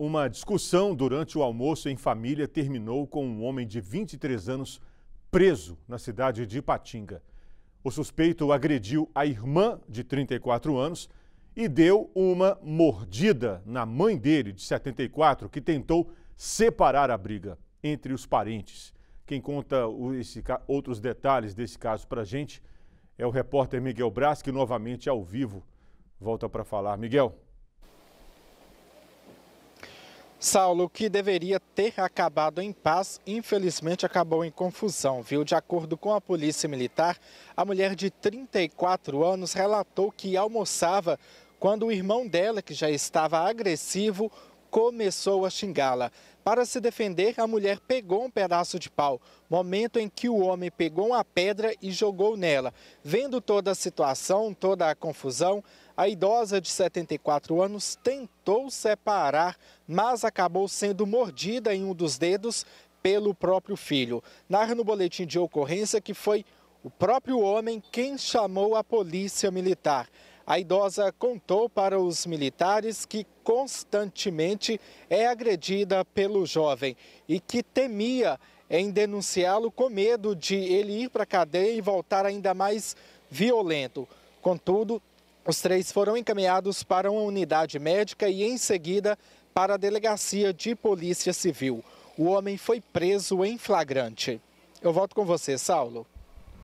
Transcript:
Uma discussão durante o almoço em família terminou com um homem de 23 anos preso na cidade de Ipatinga. O suspeito agrediu a irmã de 34 anos e deu uma mordida na mãe dele, de 74, que tentou separar a briga entre os parentes. Quem conta esse, outros detalhes desse caso para a gente é o repórter Miguel Brás, que novamente é ao vivo volta para falar. Miguel. Saulo, que deveria ter acabado em paz, infelizmente acabou em confusão, viu? De acordo com a Polícia Militar, a mulher de 34 anos relatou que almoçava quando o irmão dela, que já estava agressivo, começou a xingá-la. Para se defender, a mulher pegou um pedaço de pau, momento em que o homem pegou uma pedra e jogou nela. Vendo toda a situação, toda a confusão, a idosa de 74 anos tentou separar, mas acabou sendo mordida em um dos dedos pelo próprio filho. Narra no boletim de ocorrência que foi o próprio homem quem chamou a polícia militar. A idosa contou para os militares que constantemente é agredida pelo jovem e que temia em denunciá-lo com medo de ele ir para a cadeia e voltar ainda mais violento. Contudo, os três foram encaminhados para uma unidade médica e, em seguida, para a delegacia de polícia civil. O homem foi preso em flagrante. Eu volto com você, Saulo.